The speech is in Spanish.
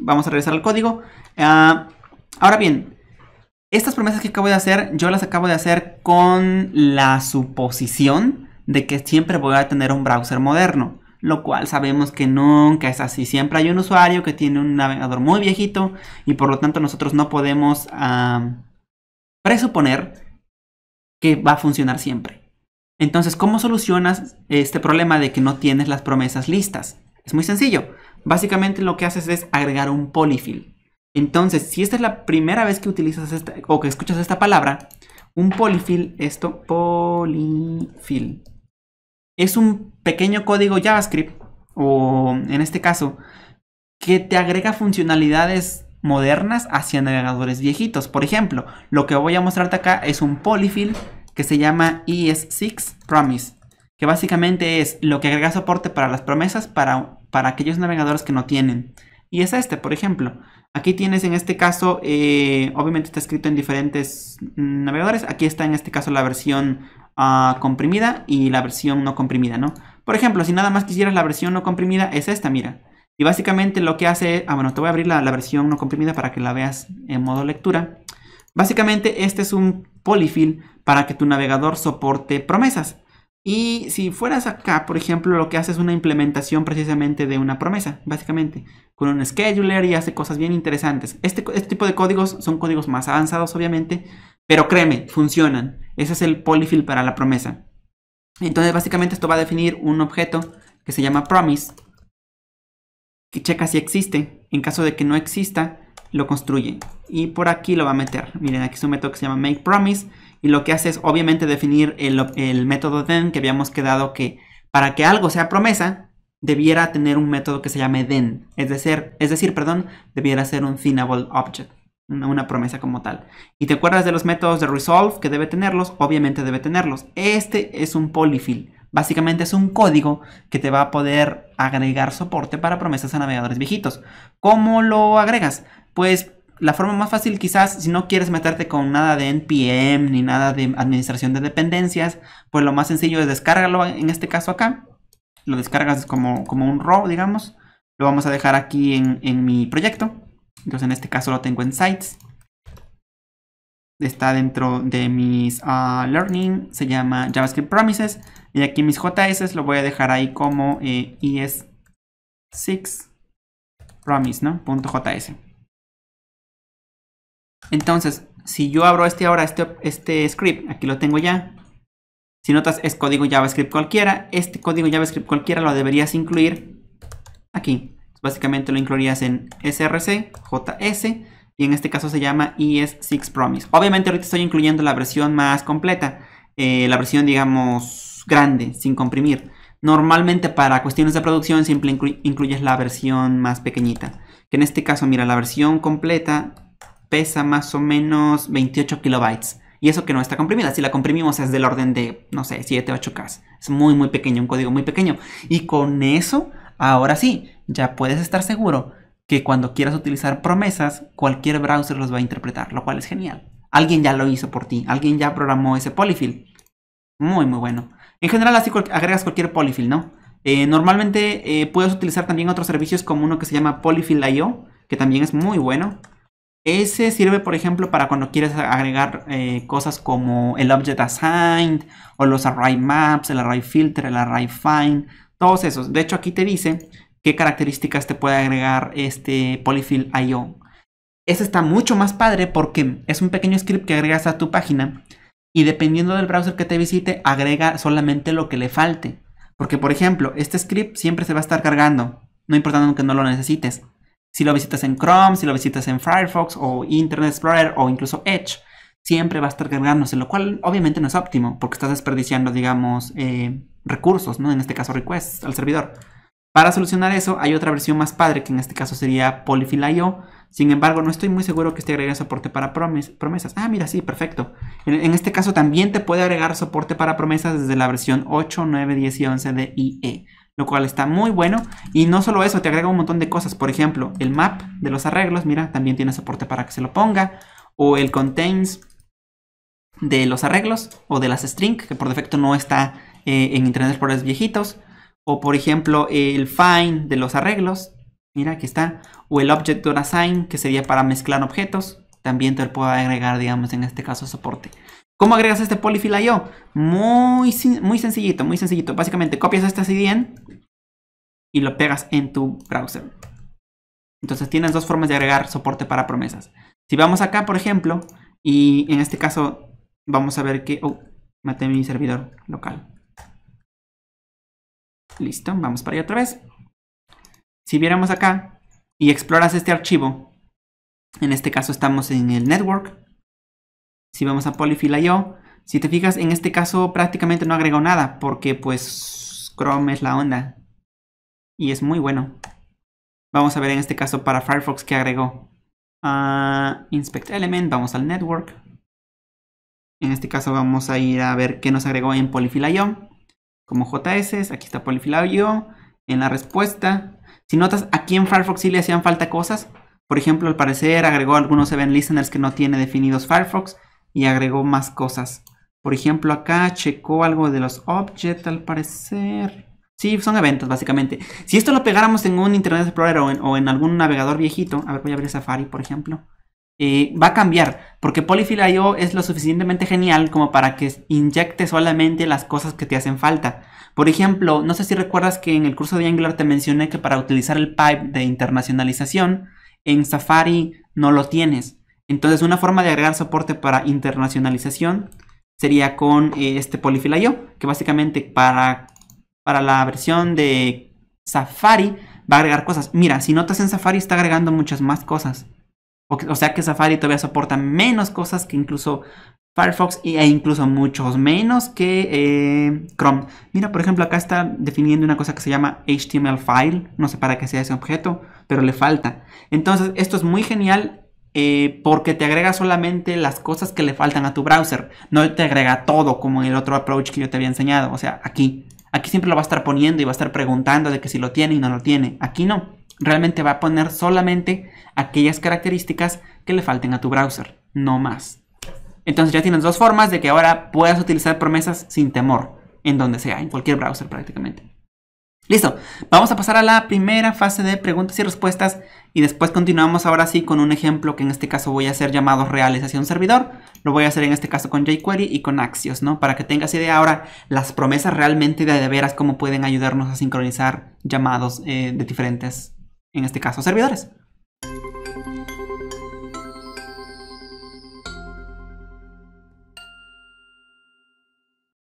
Vamos a revisar el código. Ah, ahora bien, estas promesas que acabo de hacer, yo las acabo de hacer con la suposición de que siempre voy a tener un browser moderno. Lo cual sabemos que nunca es así. Siempre hay un usuario que tiene un navegador muy viejito y por lo tanto nosotros no podemos ah, presuponer que va a funcionar siempre. Entonces, ¿cómo solucionas este problema de que no tienes las promesas listas? Es muy sencillo. Básicamente lo que haces es agregar un polyfill. Entonces, si esta es la primera vez que utilizas esta, o que escuchas esta palabra, un polyfill, esto, polyfill, es un pequeño código JavaScript, o en este caso, que te agrega funcionalidades modernas hacia navegadores viejitos. Por ejemplo, lo que voy a mostrarte acá es un polyfill que se llama ES6 Promise, que básicamente es lo que agrega soporte para las promesas para, para aquellos navegadores que no tienen. Y es este, por ejemplo. Aquí tienes en este caso, eh, obviamente está escrito en diferentes navegadores. Aquí está en este caso la versión ah, comprimida y la versión no comprimida, ¿no? Por ejemplo, si nada más quisieras la versión no comprimida, es esta, mira. Y básicamente lo que hace... Ah, bueno, te voy a abrir la versión no comprimida para que la veas en modo lectura. Básicamente este es un polyfill para que tu navegador soporte promesas. Y si fueras acá, por ejemplo, lo que hace es una implementación precisamente de una promesa, básicamente, con un scheduler y hace cosas bien interesantes. Este, este tipo de códigos son códigos más avanzados, obviamente, pero créeme, funcionan. Ese es el polyfill para la promesa. Entonces, básicamente esto va a definir un objeto que se llama promise, que checa si existe. En caso de que no exista, lo construye. Y por aquí lo va a meter. Miren, aquí es un método que se llama make promise. Y lo que hace es obviamente definir el, método then que habíamos quedado que para que algo sea promesa, debiera tener un método que se llame then. Es decir, es decir perdón, debiera ser un thinable object. Una, una promesa como tal. Y te acuerdas de los métodos de resolve que debe tenerlos, obviamente debe tenerlos. Este es un polyfill. Básicamente es un código que te va a poder agregar soporte para promesas a navegadores viejitos. ¿Cómo lo agregas? Pues la forma más fácil quizás, si no quieres meterte con nada de NPM ni nada de administración de dependencias, pues lo más sencillo es descárgalo. en este caso acá. Lo descargas como, como un RAW, digamos. Lo vamos a dejar aquí en, en mi proyecto. Entonces en este caso lo tengo en Sites está dentro de mis ah, learning, se llama JavaScript Promises. Y aquí mis JS lo voy a dejar ahí como ES6 eh, e promise, ¿no? .js. Entonces, si yo abro este ahora, este, este script, aquí lo tengo ya. Si notas, es código JavaScript cualquiera. Este código JavaScript cualquiera lo deberías incluir aquí. Básicamente lo incluirías en src, js y en este caso se llama ES6 Promise. Obviamente ahorita estoy incluyendo la versión más completa, eh, la versión digamos grande, sin comprimir. Normalmente para cuestiones de producción siempre incluyes la versión más pequeñita. Que en este caso, mira, la versión completa pesa más o menos 28 kilobytes. Y eso que no está comprimida, si la comprimimos es del orden de, no sé, 7, 8K. Es muy, muy pequeño, un código muy pequeño. Y con eso, ahora sí, ya puedes estar seguro que cuando quieras utilizar promesas, cualquier browser los va a interpretar, lo cual es genial. Alguien ya lo hizo por ti, alguien ya programó ese polyfill. Muy, muy bueno. En general, así agregas cualquier polyfill, ¿no? Eh, normalmente eh, puedes utilizar también otros servicios como uno que se llama Polyfill.io, que también es muy bueno. Ese sirve, por ejemplo, para cuando quieres agregar eh, cosas como el Object Assigned, o los Array Maps, el Array Filter, el Array Find, todos esos. De hecho, aquí te dice qué características te puede agregar este Polyfill IO. Este está mucho más padre porque es un pequeño script que agregas a tu página y dependiendo del browser que te visite, agrega solamente lo que le falte. Porque, por ejemplo, este script siempre se va a estar cargando, no importando que no lo necesites. Si lo visitas en Chrome, si lo visitas en Firefox o Internet Explorer o incluso Edge, siempre va a estar cargándose, lo cual obviamente no es óptimo porque estás desperdiciando, digamos, eh, recursos, ¿no? En este caso, requests al servidor. Para solucionar eso hay otra versión más padre que en este caso sería Polyfill.io. Sin embargo, no estoy muy seguro que esté agregando soporte para promesas. Ah, mira, sí, perfecto. En, este caso también te puede agregar soporte para promesas desde la versión 8, 9, 10 y 11 de IE, lo cual está muy bueno. Y no solo eso, te agrega un montón de cosas. Por ejemplo, el map de los arreglos, mira, también tiene soporte para que se lo ponga. O el contains de los arreglos o de las string, que por defecto no está eh, en Internet Explorer viejitos o por ejemplo, el find de los arreglos. Mira, aquí está. O el object.assign assign, que sería para mezclar objetos. También te lo puedo agregar, digamos, en este caso, soporte. ¿Cómo agregas este polyfill yo Muy, muy sencillito, muy sencillito. Básicamente copias este CDN y lo pegas en tu browser. Entonces tienes dos formas de agregar soporte para promesas. Si vamos acá, por ejemplo, y en este caso vamos a ver que... Oh, maté mi servidor local. Listo, vamos para allá otra vez. Si viéramos acá y exploras este archivo, en este caso estamos en el network. Si vamos a polyfill.io, si te fijas, en este caso prácticamente no agregó nada porque pues Chrome es la onda y es muy bueno. Vamos a ver en este caso para Firefox que agregó. Ah, inspect element, vamos al network. En este caso vamos a ir a ver qué nos agregó en polyfill.io como JS, aquí está yo, en la respuesta. Si notas, aquí en Firefox sí le hacían falta cosas. Por ejemplo, al parecer agregó algunos event listeners que no tiene definidos Firefox y agregó más cosas. Por ejemplo, acá checó algo de los objects al parecer. Sí, son eventos básicamente. Si esto lo pegáramos en un Internet Explorer o en, o en algún navegador viejito, a ver, voy a abrir Safari, por ejemplo va a cambiar, porque polyfill.io es lo suficientemente genial como para que inyecte solamente las cosas que te hacen falta. Por ejemplo, no sé si recuerdas que en el curso de Angular te mencioné que para utilizar el pipe de internacionalización, en Safari no lo tienes. Entonces una forma de agregar soporte para internacionalización sería con eh, este polyfill.io que básicamente para, para la versión de Safari va a agregar cosas. Mira, si notas en Safari está agregando muchas más cosas. O, sea que Safari todavía soporta menos cosas que incluso Firefox e incluso muchos menos que eh, Chrome. Mira, por ejemplo, acá está definiendo una cosa que se llama HTML file. No sé para qué sea ese objeto, pero le falta. Entonces, esto es muy genial eh, porque te agrega solamente las cosas que le faltan a tu browser. No te agrega todo como en el otro approach que yo te había enseñado. O sea, aquí. Aquí siempre lo va a estar poniendo y va a estar preguntando de que si lo tiene y no lo tiene. Aquí no realmente va a poner solamente aquellas características que le falten a tu browser, no más. Entonces ya tienes dos formas de que ahora puedas utilizar promesas sin temor, en donde sea, en cualquier browser prácticamente. Listo, vamos a pasar a la primera fase de preguntas y respuestas y después continuamos ahora sí con un ejemplo que en este caso voy a hacer llamados reales hacia un servidor. Lo voy a hacer en este caso con jQuery y con Axios, ¿no? Para que tengas idea ahora las promesas realmente de, de veras cómo pueden ayudarnos a sincronizar llamados eh, de diferentes en este caso servidores.